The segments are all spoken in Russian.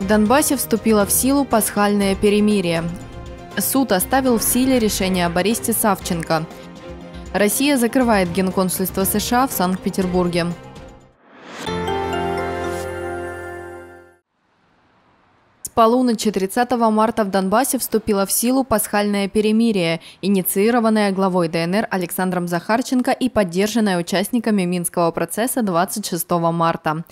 В Донбассе вступило в силу пасхальное перемирие. Суд оставил в силе решение об аресте Савченко. Россия закрывает генконсульство США в Санкт-Петербурге. С полуночи 30 марта в Донбассе вступило в силу пасхальное перемирие, инициированное главой ДНР Александром Захарченко и поддержанное участниками Минского процесса 26 марта.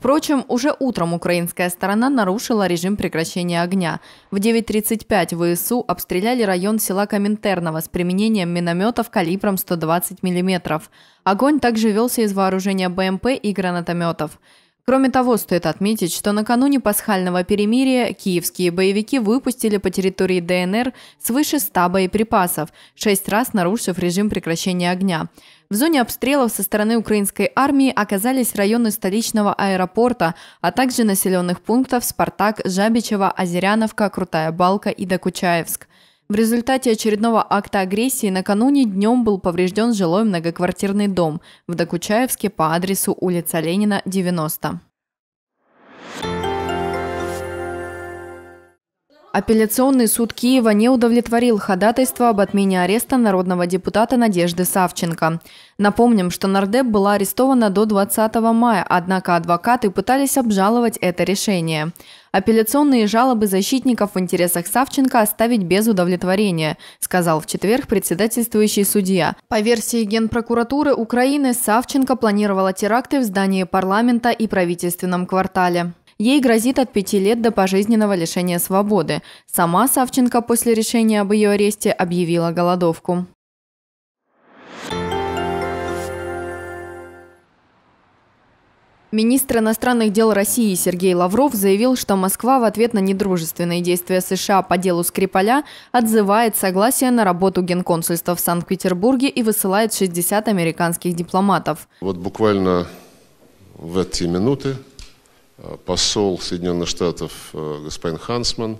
Впрочем, уже утром украинская сторона нарушила режим прекращения огня. В 9.35 ВСУ обстреляли район села Коминтерново с применением минометов калибром 120 мм. Огонь также велся из вооружения БМП и гранатометов. Кроме того, стоит отметить, что накануне пасхального перемирия киевские боевики выпустили по территории ДНР свыше 100 боеприпасов, шесть раз нарушив режим прекращения огня. В зоне обстрелов со стороны украинской армии оказались районы столичного аэропорта, а также населенных пунктов Спартак, Жабичева, Озеряновка, Крутая Балка и Докучаевск. В результате очередного акта агрессии накануне днем был поврежден жилой многоквартирный дом в Докучаевске по адресу улица Ленина, 90. Апелляционный суд Киева не удовлетворил ходатайство об отмене ареста народного депутата Надежды Савченко. Напомним, что Нардеп была арестована до 20 мая, однако адвокаты пытались обжаловать это решение. Апелляционные жалобы защитников в интересах Савченко оставить без удовлетворения, сказал в четверг председательствующий судья. По версии Генпрокуратуры Украины, Савченко планировала теракты в здании парламента и правительственном квартале. Ей грозит от пяти лет до пожизненного лишения свободы. Сама Савченко после решения об ее аресте объявила голодовку. Министр иностранных дел России Сергей Лавров заявил, что Москва в ответ на недружественные действия США по делу Скрипаля отзывает согласие на работу генконсульства в Санкт-Петербурге и высылает 60 американских дипломатов. Вот буквально в эти минуты посол Соединенных Штатов э, господин Хансман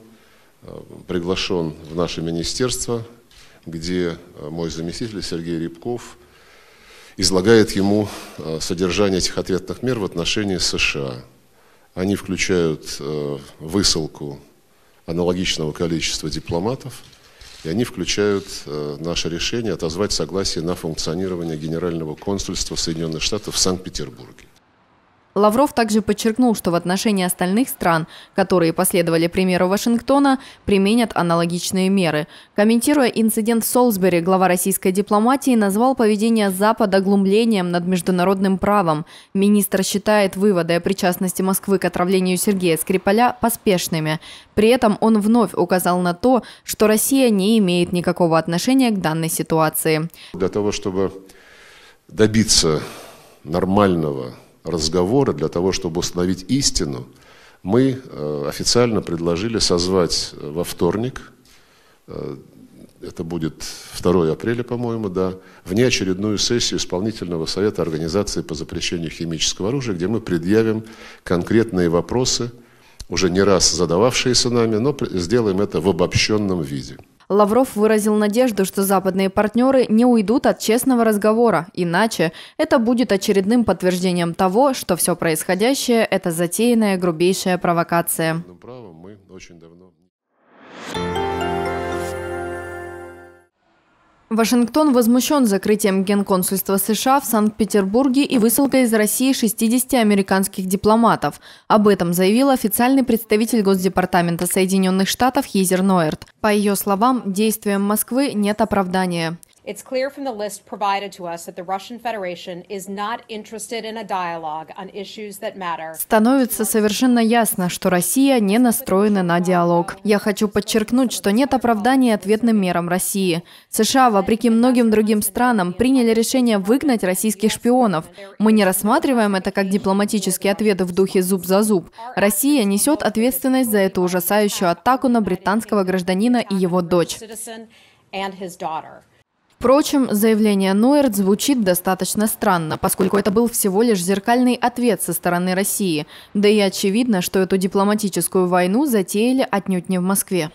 э, приглашен в наше министерство, где э, мой заместитель Сергей Рябков излагает ему содержание этих ответных мер в отношении США. Они включают высылку аналогичного количества дипломатов, и они включают наше решение отозвать согласие на функционирование Генерального консульства Соединенных Штатов в Санкт-Петербурге. Лавров также подчеркнул, что в отношении остальных стран, которые последовали примеру Вашингтона, применят аналогичные меры. Комментируя инцидент в Солсбери, глава российской дипломатии назвал поведение Запада глумлением над международным правом. Министр считает выводы о причастности Москвы к отравлению Сергея Скрипаля поспешными. При этом он вновь указал на то, что Россия не имеет никакого отношения к данной ситуации. Для того, чтобы добиться нормального разговора, для того, чтобы установить истину, мы э, официально предложили созвать э, во вторник, э, это будет 2 апреля, по-моему, да, внеочередную сессию исполнительного совета Организации по запрещению химического оружия, где мы предъявим конкретные вопросы, уже не раз задававшиеся нами, но сделаем это в обобщенном виде. Лавров выразил надежду, что западные партнеры не уйдут от честного разговора, иначе это будет очередным подтверждением того, что все происходящее – это затеянная грубейшая провокация. Ну, Правом мы очень давно... Вашингтон возмущен закрытием Генконсульства США в Санкт-Петербурге и высылкой из России 60 американских дипломатов. Об этом заявил официальный представитель Госдепартамента Соединенных Штатов Хейзер Нойерт. По ее словам, действиям Москвы нет оправдания. It's clear from the list provided to us that the Russian Federation is not interested in a dialogue on issues that matter. Становится совершенно ясно, что Россия не настроена на диалог. Я хочу подчеркнуть, что нет оправдания ответным мерам России. США, вопреки многим другим странам, приняли решение выгнать российских шпионов. Мы не рассматриваем это как дипломатический ответ в духе зуб за зуб. Россия несет ответственность за эту ужасающую атаку на британского гражданина и его дочь. Впрочем, заявление Нойерт звучит достаточно странно, поскольку это был всего лишь зеркальный ответ со стороны России. Да и очевидно, что эту дипломатическую войну затеяли отнюдь не в Москве.